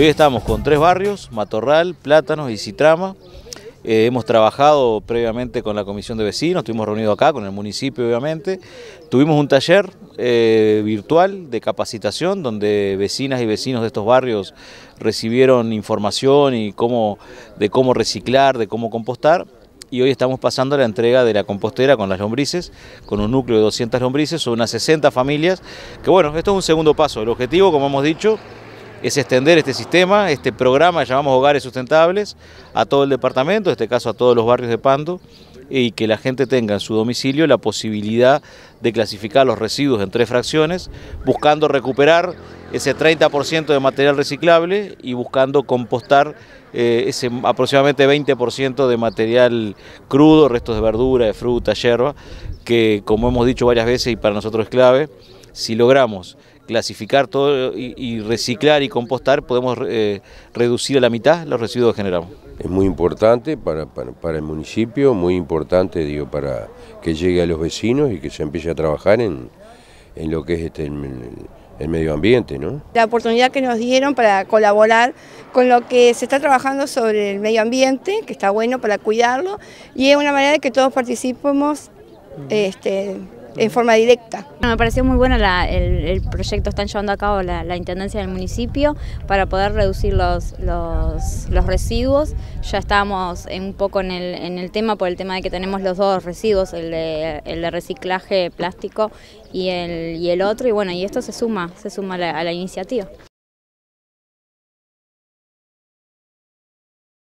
hoy estamos con tres barrios, Matorral, Plátanos y Citrama. Eh, hemos trabajado previamente con la Comisión de Vecinos, estuvimos reunidos acá con el municipio obviamente. Tuvimos un taller eh, virtual de capacitación donde vecinas y vecinos de estos barrios recibieron información y cómo, de cómo reciclar, de cómo compostar. Y hoy estamos pasando la entrega de la compostera con las lombrices, con un núcleo de 200 lombrices, son unas 60 familias. Que bueno, esto es un segundo paso. El objetivo, como hemos dicho, es extender este sistema, este programa que llamamos Hogares Sustentables a todo el departamento, en este caso a todos los barrios de Pando, y que la gente tenga en su domicilio la posibilidad de clasificar los residuos en tres fracciones, buscando recuperar ese 30% de material reciclable y buscando compostar eh, ese aproximadamente 20% de material crudo, restos de verdura, de fruta, hierba, que como hemos dicho varias veces y para nosotros es clave, si logramos clasificar todo y, reciclar y compostar, podemos eh, reducir a la mitad los residuos que generamos. Es muy importante para, el municipio, muy importante digo, para que llegue a los vecinos y que se empiece a trabajar en, lo que es este, el, medio ambiente, La oportunidad que nos dieron para colaborar con lo que se está trabajando sobre el medio ambiente, que está bueno para cuidarlo, y es una manera de que todos participemos este, en forma directa. Ah, me pareció muy bueno el, proyecto que están llevando a cabo la, Intendencia del municipio para poder reducir los, residuos. Ya estábamos un poco en el, tema por el tema de que tenemos los dos residuos, el de, reciclaje plástico y el, y el otro, y bueno, y esto se suma, se suma a la iniciativa.